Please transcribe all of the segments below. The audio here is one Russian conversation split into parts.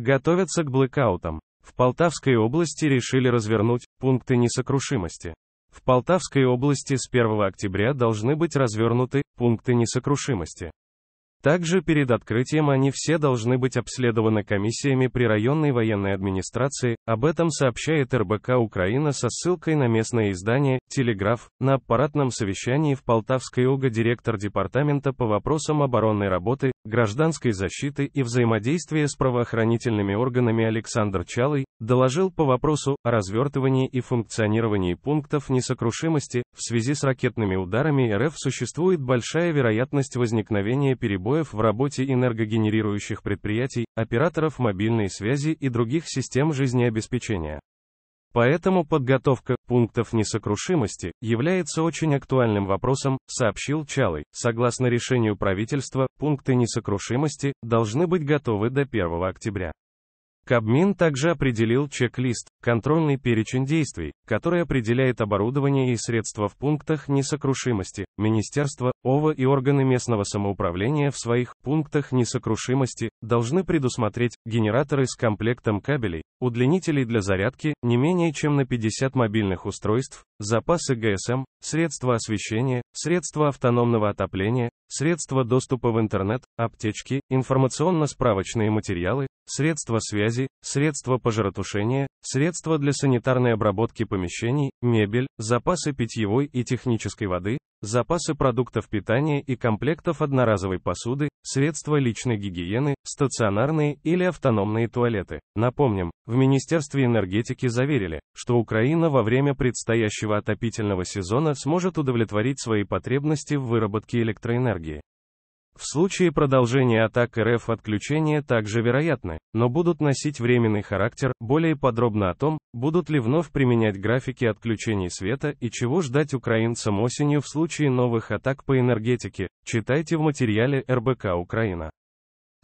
Готовятся к блэкаутам. В Полтавской области решили развернуть пункты несокрушимости. В Полтавской области с 1 октября должны быть развернуты пункты несокрушимости. Также перед открытием они все должны быть обследованы комиссиями при районной военной администрации, об этом сообщает РБК Украина со ссылкой на местное издание «Телеграф». На аппаратном совещании в Полтавской ОГО директор Департамента по вопросам оборонной работы, гражданской защиты и взаимодействия с правоохранительными органами Александр Чалый доложил по вопросу о развертывании и функционировании пунктов несокрушимости, в связи с ракетными ударами РФ существует большая вероятность возникновения перебоев в работе энергогенерирующих предприятий, операторов мобильной связи и других систем жизнеобеспечения. Поэтому подготовка пунктов несокрушимости является очень актуальным вопросом, сообщил Чалый. Согласно решению правительства, пункты несокрушимости должны быть готовы до 1 октября. Кабмин также определил чек-лист, контрольный перечень действий, который определяет оборудование и средства в пунктах несокрушимости. Министерство, ОВА и органы местного самоуправления в своих пунктах несокрушимости должны предусмотреть генераторы с комплектом кабелей, удлинителей для зарядки не менее чем на 50 мобильных устройств, запасы ГСМ, средства освещения, средства автономного отопления, средства доступа в интернет, аптечки, информационно-справочные материалы, средства связи, связи, средства пожаротушения, средства для санитарной обработки помещений, мебель, запасы питьевой и технической воды, запасы продуктов питания и комплектов одноразовой посуды, средства личной гигиены, стационарные или автономные туалеты. Напомним, в Министерстве энергетики заверили, что Украина во время предстоящего отопительного сезона сможет удовлетворить свои потребности в выработке электроэнергии. В случае продолжения атак РФ отключения также вероятны, но будут носить временный характер, более подробно о том, будут ли вновь применять графики отключений света и чего ждать украинцам осенью в случае новых атак по энергетике, читайте в материале РБК Украина.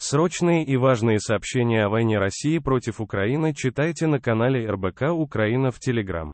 Срочные и важные сообщения о войне России против Украины читайте на канале РБК Украина в Телеграм.